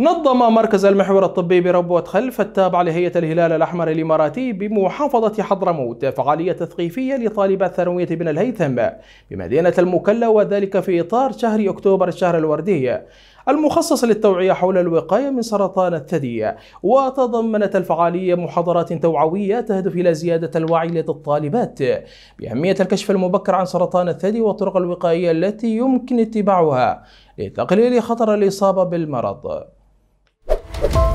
نظم مركز المحور الطبي بربوة خلف التابع لهيئة الهلال الأحمر الإماراتي بمحافظة حضرموت فعالية تثقيفية لطالبات ثانوية بن الهيثم بمدينة المكلا وذلك في إطار شهر أكتوبر الشهر الوردي المخصص للتوعية حول الوقاية من سرطان الثدي وتضمنت الفعالية محاضرات توعوية تهدف إلى زيادة الوعي لدى الطالبات بأهمية الكشف المبكر عن سرطان الثدي والطرق الوقائية التي يمكن اتباعها لتقليل خطر الإصابة بالمرض you